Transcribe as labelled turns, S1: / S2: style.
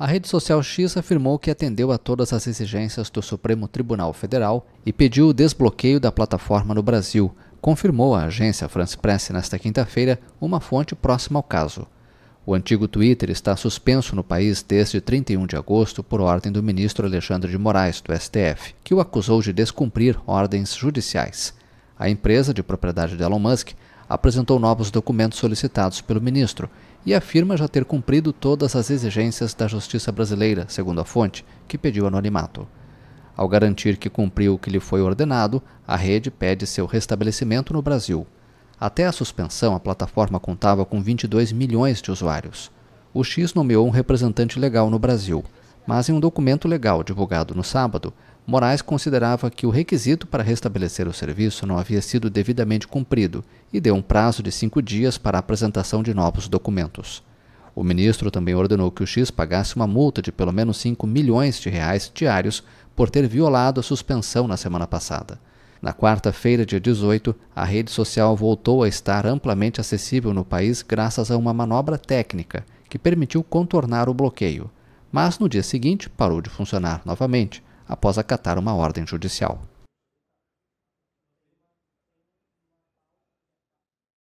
S1: A rede social X afirmou que atendeu a todas as exigências do Supremo Tribunal Federal e pediu o desbloqueio da plataforma no Brasil, confirmou a agência France Press nesta quinta-feira, uma fonte próxima ao caso. O antigo Twitter está suspenso no país desde 31 de agosto por ordem do ministro Alexandre de Moraes, do STF, que o acusou de descumprir ordens judiciais. A empresa de propriedade de Elon Musk apresentou novos documentos solicitados pelo ministro e afirma já ter cumprido todas as exigências da justiça brasileira, segundo a fonte, que pediu anonimato. Ao garantir que cumpriu o que lhe foi ordenado, a rede pede seu restabelecimento no Brasil. Até a suspensão, a plataforma contava com 22 milhões de usuários. O X nomeou um representante legal no Brasil, mas em um documento legal divulgado no sábado, Moraes considerava que o requisito para restabelecer o serviço não havia sido devidamente cumprido e deu um prazo de cinco dias para a apresentação de novos documentos. O ministro também ordenou que o X pagasse uma multa de pelo menos 5 milhões de reais diários por ter violado a suspensão na semana passada. Na quarta-feira, dia 18, a rede social voltou a estar amplamente acessível no país graças a uma manobra técnica que permitiu contornar o bloqueio. Mas no dia seguinte parou de funcionar novamente após acatar uma ordem judicial.